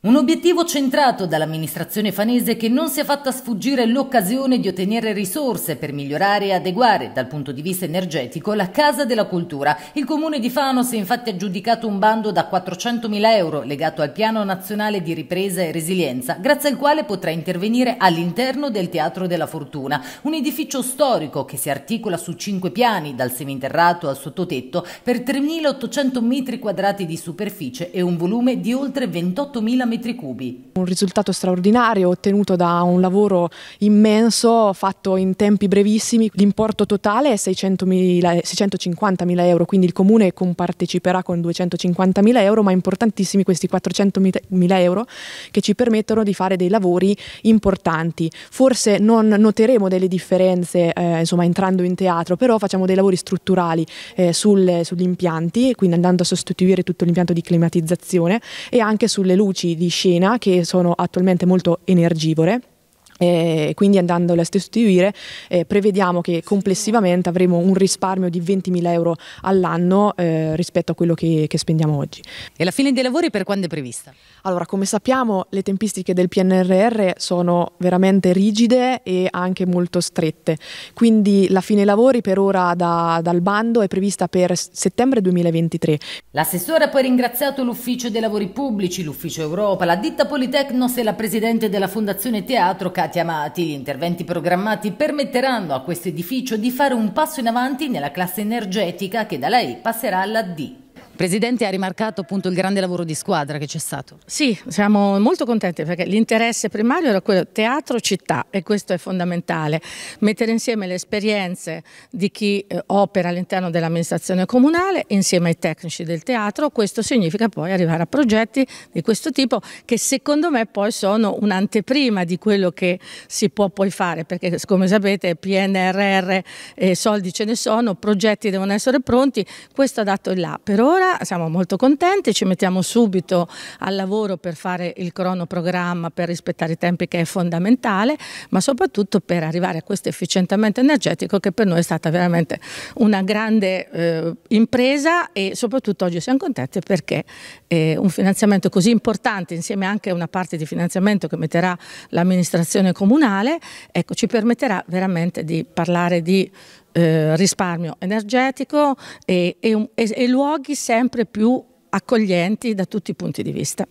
Un obiettivo centrato dall'amministrazione fanese che non si è fatta sfuggire l'occasione di ottenere risorse per migliorare e adeguare dal punto di vista energetico la Casa della Cultura. Il comune di Fano si è infatti aggiudicato un bando da 400.000 euro legato al Piano Nazionale di Ripresa e Resilienza, grazie al quale potrà intervenire all'interno del Teatro della Fortuna, un edificio storico che si articola su cinque piani, dal seminterrato al sottotetto, per 3.800 metri quadrati di superficie e un volume di oltre 28.000 metri metri cubi. Un risultato straordinario ottenuto da un lavoro immenso fatto in tempi brevissimi. L'importo totale è 650.000 euro, quindi il Comune comparteciperà con 250.000 euro, ma importantissimi questi 400.000 euro che ci permettono di fare dei lavori importanti. Forse non noteremo delle differenze eh, insomma, entrando in teatro, però facciamo dei lavori strutturali eh, sul, sugli impianti, quindi andando a sostituire tutto l'impianto di climatizzazione e anche sulle luci di scena che sono attualmente molto energivore eh, quindi andandole a sostituire eh, prevediamo che complessivamente avremo un risparmio di 20.000 euro all'anno eh, rispetto a quello che, che, spendiamo oggi. E la fine dei lavori per quando è prevista? Allora, come sappiamo le tempistiche del PNRR sono veramente rigide e anche molto strette, quindi la fine lavori per ora da, dal bando è prevista per settembre 2023. L'assessore ha poi ringraziato l'Ufficio dei Lavori Pubblici, l'Ufficio Europa, la ditta Politecnos e la Presidente della Fondazione Teatro Cari stati amati, gli interventi programmati permetteranno a questo edificio di fare un passo in avanti nella classe energetica che da lei passerà alla D. Presidente ha rimarcato appunto il grande lavoro di squadra che c'è stato. Sì, siamo molto contenti perché l'interesse primario era quello teatro-città e questo è fondamentale. Mettere insieme le esperienze di chi eh, opera all'interno dell'amministrazione comunale insieme ai tecnici del teatro, questo significa poi arrivare a progetti di questo tipo che secondo me poi sono un'anteprima di quello che si può poi fare perché come sapete PNRR e soldi ce ne sono, progetti devono essere pronti, questo ha dato il là. Per ora siamo molto contenti, ci mettiamo subito al lavoro per fare il cronoprogramma, per rispettare i tempi che è fondamentale, ma soprattutto per arrivare a questo efficientamento energetico che per noi è stata veramente una grande eh, impresa e soprattutto oggi siamo contenti perché eh, un finanziamento così importante insieme anche a una parte di finanziamento che metterà l'amministrazione comunale ecco, ci permetterà veramente di parlare di eh, risparmio energetico e, e, e luoghi sempre più accoglienti da tutti i punti di vista.